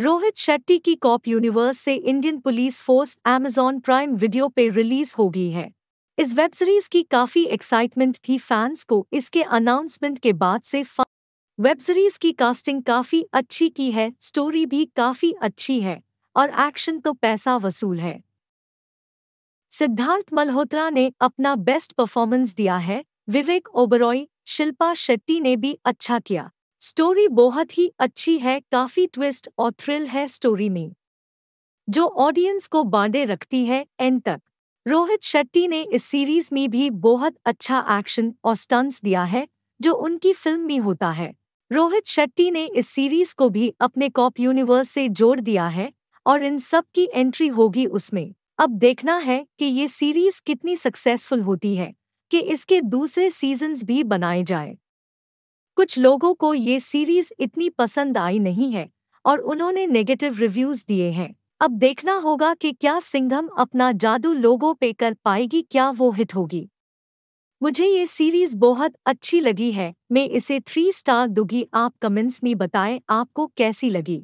रोहित शेट्टी की cop universe से Indian police force Amazon prime video पे रिलीज हो गई है इस वेब सीरीज की काफी एक्साइटमेंट थी फैंस को इसके अनाउंसमेंट के बाद से वेब सीरीज की कास्टिंग काफी अच्छी की है स्टोरी भी काफी अच्छी है और एक्शन तो पैसा वसूल है सिद्धार्थ मल्होत्रा ने अपना बेस्ट परफॉर्मेंस दिया है विवेक ओबरॉय शिल्पा शेट्टी ने भी अच्छा किया स्टोरी बहुत ही अच्छी है काफी ट्विस्ट और थ्रिल है स्टोरी में जो ऑडियंस को बांधे रखती है एंड तक रोहित शेट्टी ने इस सीरीज में भी बहुत अच्छा एक्शन और स्टंट्स दिया है जो उनकी फिल्म में होता है रोहित शेट्टी ने इस सीरीज को भी अपने कॉप यूनिवर्स से जोड़ दिया है और इन सब की एंट्री होगी उसमें अब देखना है कि ये सीरीज कितनी सक्सेसफुल होती है कि इसके दूसरे सीजन्स भी बनाए जाएं। कुछ लोगों को ये सीरीज इतनी पसंद आई नहीं है और उन्होंने नेगेटिव रिव्यूज दिए हैं अब देखना होगा कि क्या सिंघम अपना जादू लोगों पे कर पाएगी क्या वो हिट होगी मुझे ये सीरीज बहुत अच्छी लगी है मैं इसे थ्री स्टार दूंगी आप कमेंट्स में बताएं आपको कैसी लगी